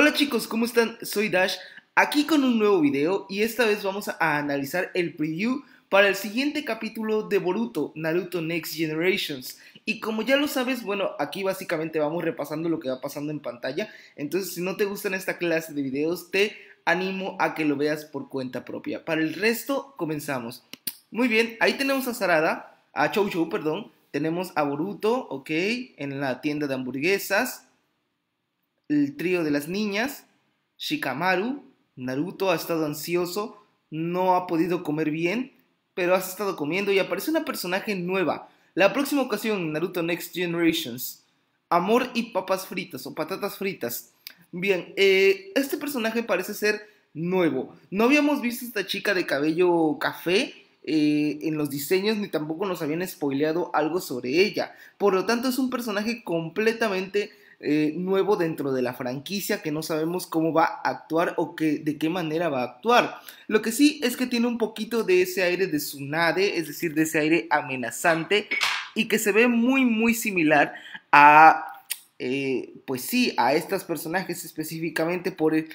Hola chicos, ¿cómo están? Soy Dash, aquí con un nuevo video y esta vez vamos a analizar el preview para el siguiente capítulo de Boruto, Naruto Next Generations. Y como ya lo sabes, bueno, aquí básicamente vamos repasando lo que va pasando en pantalla. Entonces, si no te gustan esta clase de videos, te animo a que lo veas por cuenta propia. Para el resto, comenzamos. Muy bien, ahí tenemos a Sarada, a Chou Chou, perdón. Tenemos a Boruto, ok, en la tienda de hamburguesas el trío de las niñas, Shikamaru, Naruto ha estado ansioso, no ha podido comer bien, pero has estado comiendo y aparece una personaje nueva. La próxima ocasión, Naruto Next Generations. Amor y papas fritas o patatas fritas. Bien, eh, este personaje parece ser nuevo. No habíamos visto esta chica de cabello café eh, en los diseños ni tampoco nos habían spoileado algo sobre ella. Por lo tanto, es un personaje completamente eh, nuevo dentro de la franquicia que no sabemos cómo va a actuar o que, de qué manera va a actuar. Lo que sí es que tiene un poquito de ese aire de Tsunade, es decir, de ese aire amenazante y que se ve muy muy similar a eh, pues sí, a estos personajes específicamente por el,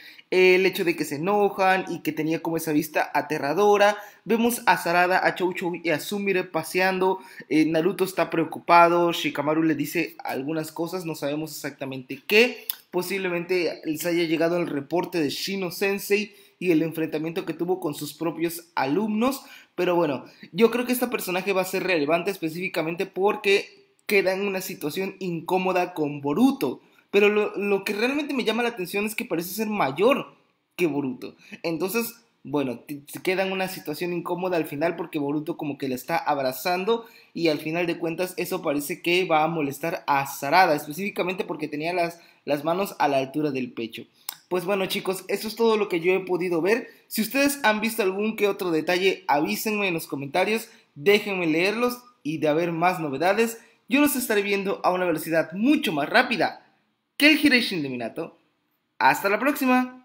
hecho de que se enojan y que tenía como esa vista aterradora. Vemos a Sarada, a Chouchou y a Sumire paseando. Eh, Naruto está preocupado, Shikamaru le dice algunas cosas, no sabemos exactamente qué. Posiblemente les haya llegado el reporte de Shino Sensei y el enfrentamiento que tuvo con sus propios alumnos. Pero bueno, yo creo que este personaje va a ser relevante específicamente porque queda en una situación incómoda con Boruto. Pero lo, que realmente me llama la atención es que parece ser mayor que Boruto. Entonces, bueno, se queda en una situación incómoda al final porque Boruto como que la está abrazando y al final de cuentas eso parece que va a molestar a Sarada, específicamente porque tenía las, las manos a la altura del pecho. Pues bueno chicos, eso es todo lo que yo he podido ver. Si ustedes han visto algún que otro detalle, avísenme en los comentarios, déjenme leerlos y de haber más novedades yo los estaré viendo a una velocidad mucho más rápida que el Hiration de Minato. ¡Hasta la próxima!